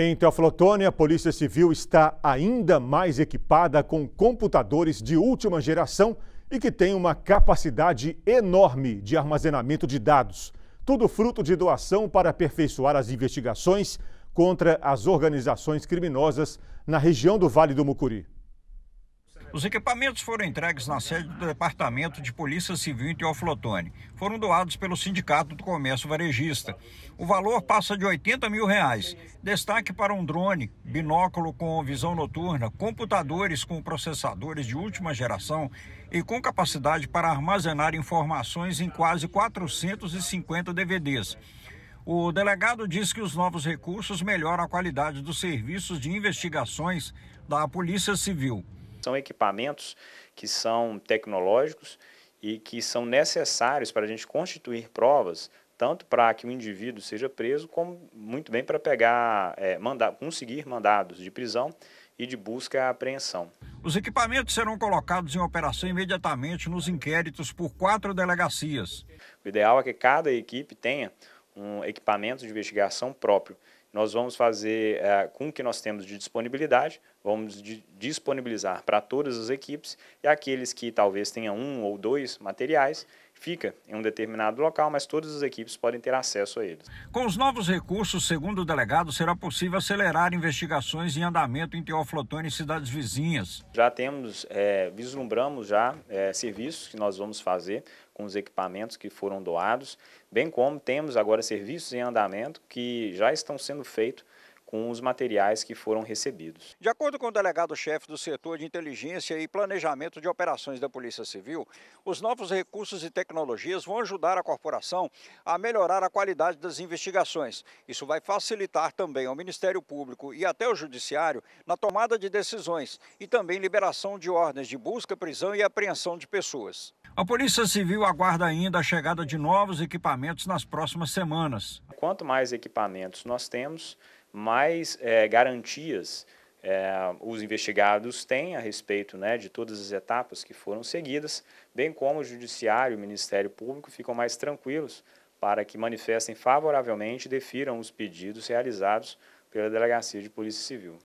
Em Teoflotone, a Polícia Civil está ainda mais equipada com computadores de última geração e que tem uma capacidade enorme de armazenamento de dados. Tudo fruto de doação para aperfeiçoar as investigações contra as organizações criminosas na região do Vale do Mucuri. Os equipamentos foram entregues na sede do Departamento de Polícia Civil em Teoflotone. Foram doados pelo Sindicato do Comércio Varejista. O valor passa de 80 mil reais. Destaque para um drone, binóculo com visão noturna, computadores com processadores de última geração e com capacidade para armazenar informações em quase 450 DVDs. O delegado diz que os novos recursos melhoram a qualidade dos serviços de investigações da Polícia Civil. São equipamentos que são tecnológicos e que são necessários para a gente constituir provas, tanto para que o indivíduo seja preso, como muito bem para pegar, é, eh, mandar, conseguir mandados de prisão e de busca e apreensão. Os equipamentos serão colocados em operação imediatamente nos inquéritos por quatro delegacias. O ideal é que cada equipe tenha um equipamento de investigação próprio, nós vamos fazer é, com o que nós temos de disponibilidade, vamos de, disponibilizar para todas as equipes e aqueles que talvez tenham um ou dois materiais, fica em um determinado local, mas todas as equipes podem ter acesso a eles. Com os novos recursos, segundo o delegado, será possível acelerar investigações em andamento em Teoflotone e cidades vizinhas. Já temos, é, vislumbramos já é, serviços que nós vamos fazer com os equipamentos que foram doados, bem como temos agora serviços em andamento que já estão sendo feitos com os materiais que foram recebidos. De acordo com o delegado-chefe do setor de inteligência e planejamento de operações da Polícia Civil, os novos recursos e tecnologias vão ajudar a corporação a melhorar a qualidade das investigações. Isso vai facilitar também ao Ministério Público e até o Judiciário na tomada de decisões e também liberação de ordens de busca, prisão e apreensão de pessoas. A Polícia Civil aguarda ainda a chegada de novos equipamentos nas próximas semanas. Quanto mais equipamentos nós temos, mais é, garantias é, os investigados têm a respeito né, de todas as etapas que foram seguidas, bem como o Judiciário e o Ministério Público ficam mais tranquilos para que manifestem favoravelmente e defiram os pedidos realizados pela Delegacia de Polícia Civil.